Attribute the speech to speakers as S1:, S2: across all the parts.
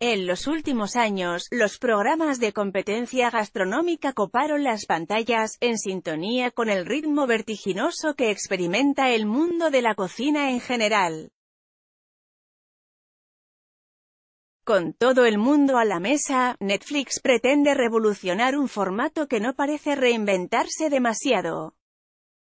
S1: En los últimos años, los programas de competencia gastronómica coparon las pantallas, en sintonía con el ritmo vertiginoso que experimenta el mundo de la cocina en general. Con todo el mundo a la mesa, Netflix pretende revolucionar un formato que no parece reinventarse demasiado.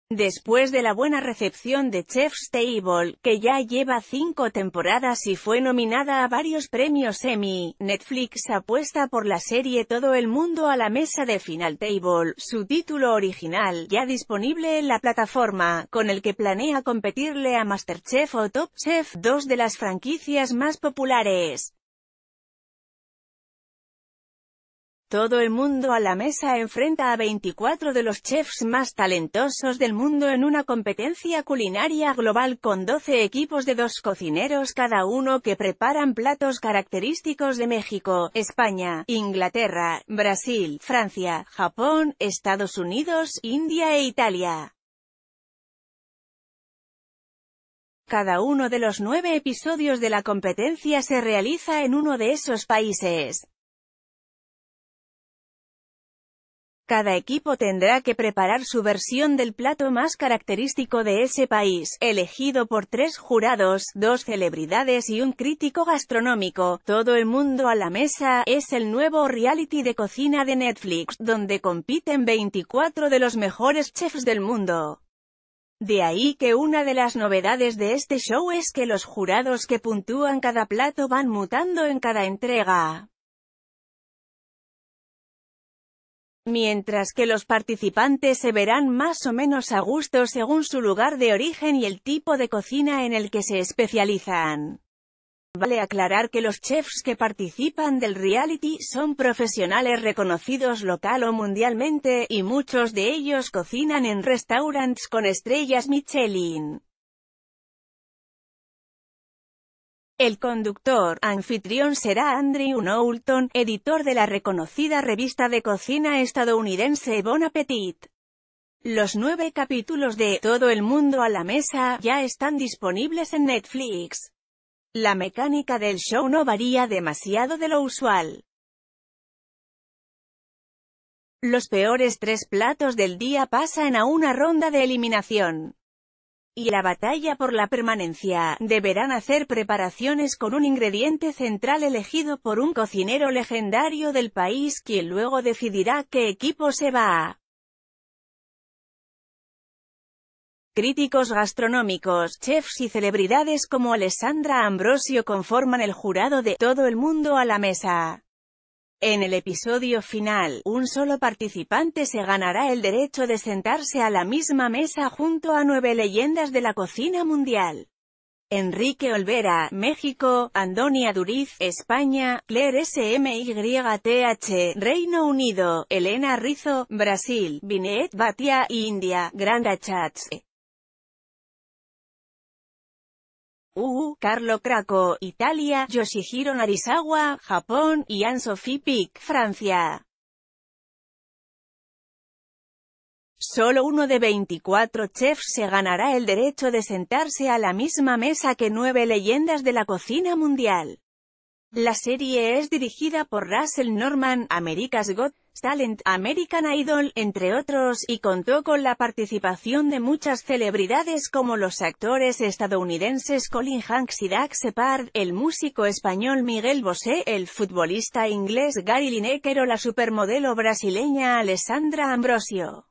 S1: Después de la buena recepción de Chef's Table, que ya lleva cinco temporadas y fue nominada a varios premios Emmy, Netflix apuesta por la serie Todo el mundo a la mesa de Final Table, su título original, ya disponible en la plataforma, con el que planea competirle a Masterchef o Top Chef, dos de las franquicias más populares. Todo el mundo a la mesa enfrenta a 24 de los chefs más talentosos del mundo en una competencia culinaria global con 12 equipos de dos cocineros cada uno que preparan platos característicos de México, España, Inglaterra, Brasil, Francia, Japón, Estados Unidos, India e Italia. Cada uno de los nueve episodios de la competencia se realiza en uno de esos países. Cada equipo tendrá que preparar su versión del plato más característico de ese país, elegido por tres jurados, dos celebridades y un crítico gastronómico. Todo el mundo a la mesa es el nuevo reality de cocina de Netflix, donde compiten 24 de los mejores chefs del mundo. De ahí que una de las novedades de este show es que los jurados que puntúan cada plato van mutando en cada entrega. mientras que los participantes se verán más o menos a gusto según su lugar de origen y el tipo de cocina en el que se especializan. Vale aclarar que los chefs que participan del reality son profesionales reconocidos local o mundialmente, y muchos de ellos cocinan en restaurants con estrellas Michelin. El conductor anfitrión será Andrew Knowlton, editor de la reconocida revista de cocina estadounidense Bon Appetit. Los nueve capítulos de Todo el mundo a la mesa ya están disponibles en Netflix. La mecánica del show no varía demasiado de lo usual. Los peores tres platos del día pasan a una ronda de eliminación y la batalla por la permanencia, deberán hacer preparaciones con un ingrediente central elegido por un cocinero legendario del país quien luego decidirá qué equipo se va. Críticos gastronómicos, chefs y celebridades como Alessandra Ambrosio conforman el jurado de «Todo el mundo a la mesa». En el episodio final, un solo participante se ganará el derecho de sentarse a la misma mesa junto a nueve leyendas de la cocina mundial. Enrique Olvera, México, Andonia Duriz, España, Claire SMYTH, Reino Unido, Elena Rizzo, Brasil, Binet Batia, India, Granda Chats. Uh, Carlo Craco, Italia, Yoshihiro Narisawa, Japón, y Anne-Sophie Pic, Francia. Solo uno de 24 chefs se ganará el derecho de sentarse a la misma mesa que nueve leyendas de la cocina mundial. La serie es dirigida por Russell Norman, America's Got Talent, American Idol, entre otros, y contó con la participación de muchas celebridades como los actores estadounidenses Colin Hanks y Dax Separd, el músico español Miguel Bosé, el futbolista inglés Gary Lineker o la supermodelo brasileña Alessandra Ambrosio.